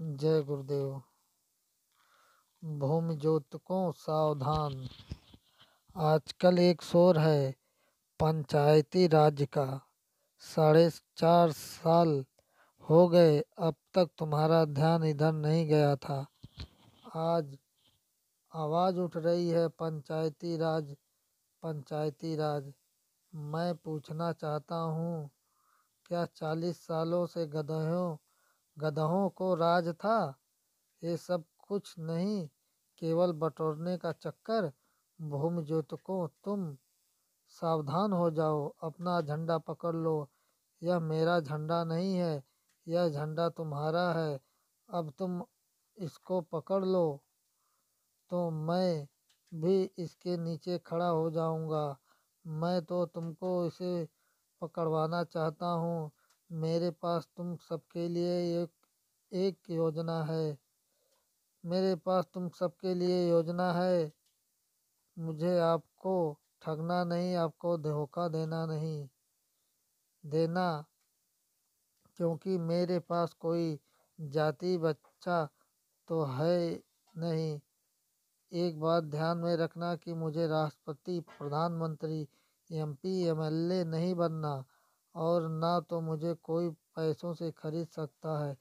जय गुरुदेव भूमि ज्योतकों सावधान आजकल एक शोर है पंचायती राज का साढ़े चार साल हो गए अब तक तुम्हारा ध्यान इधर नहीं गया था आज आवाज़ उठ रही है पंचायती राज पंचायती राज मैं पूछना चाहता हूँ क्या चालीस सालों से गधों गधों को राज था ये सब कुछ नहीं केवल बटोरने का चक्कर भूमजोतकों तुम सावधान हो जाओ अपना झंडा पकड़ लो यह मेरा झंडा नहीं है यह झंडा तुम्हारा है अब तुम इसको पकड़ लो तो मैं भी इसके नीचे खड़ा हो जाऊंगा मैं तो तुमको इसे पकड़वाना चाहता हूँ मेरे पास तुम सबके लिए एक एक योजना है मेरे पास तुम सबके लिए योजना है मुझे आपको ठगना नहीं आपको धोखा देना नहीं देना क्योंकि मेरे पास कोई जाति बच्चा तो है नहीं एक बात ध्यान में रखना कि मुझे राष्ट्रपति प्रधानमंत्री एमपी एमएलए नहीं बनना और ना तो मुझे कोई पैसों से खरीद सकता है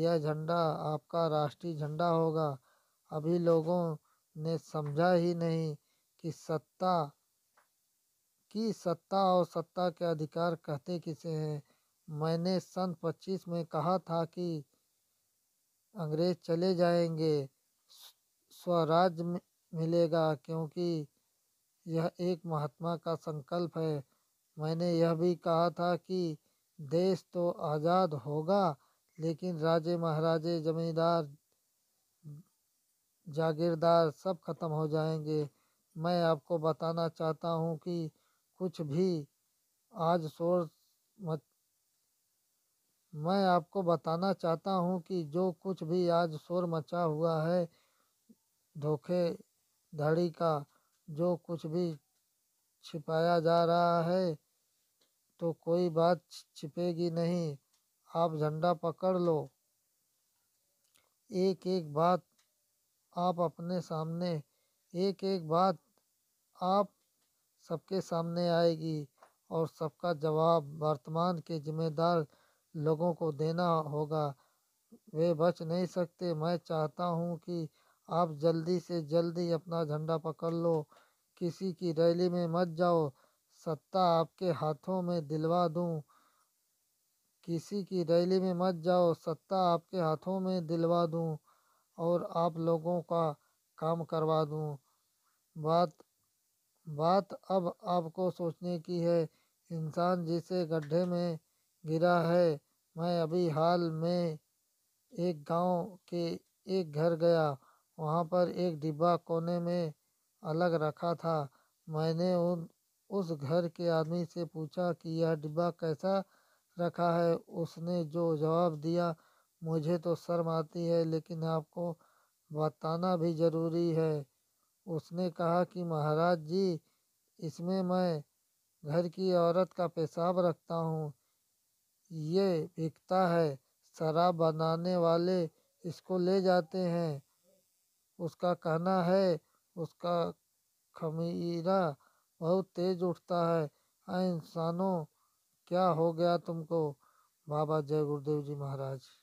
यह झंडा आपका राष्ट्रीय झंडा होगा अभी लोगों ने समझा ही नहीं कि सत्ता कि सत्ता और सत्ता के अधिकार कहते किसे हैं मैंने सन पच्चीस में कहा था कि अंग्रेज चले जाएंगे स्वराज मिलेगा क्योंकि यह एक महात्मा का संकल्प है मैंने यह भी कहा था कि देश तो आज़ाद होगा लेकिन राजे महाराजे जमींदार जागीरदार सब खत्म हो जाएंगे मैं आपको बताना चाहता हूँ कि कुछ भी आज शोर मच मैं आपको बताना चाहता हूँ कि जो कुछ भी आज शोर मचा हुआ है धोखे धड़ी का जो कुछ भी छिपाया जा रहा है तो कोई बात छिपेगी नहीं आप झंडा पकड़ लो एक एक बात आप अपने सामने एक एक बात आप सबके सामने आएगी और सबका जवाब वर्तमान के जिम्मेदार लोगों को देना होगा वे बच नहीं सकते मैं चाहता हूँ कि आप जल्दी से जल्दी अपना झंडा पकड़ लो किसी की रैली में मत जाओ सत्ता आपके हाथों में दिलवा दूं किसी की रैली में मत जाओ सत्ता आपके हाथों में दिलवा दूं और आप लोगों का काम करवा दूं बात बात अब आपको सोचने की है इंसान जिसे गड्ढे में गिरा है मैं अभी हाल में एक गांव के एक घर गया वहाँ पर एक डिब्बा कोने में अलग रखा था मैंने उन उस घर के आदमी से पूछा कि यह डिब्बा कैसा रखा है उसने जो जवाब दिया मुझे तो शर्म आती है लेकिन आपको बताना भी ज़रूरी है उसने कहा कि महाराज जी इसमें मैं घर की औरत का पेशाब रखता हूँ ये बिकता है शराब बनाने वाले इसको ले जाते हैं उसका कहना है उसका खमीरा बहुत तेज उठता है अय हाँ, इंसानों क्या हो गया तुमको बाबा जय गुरुदेव जी महाराज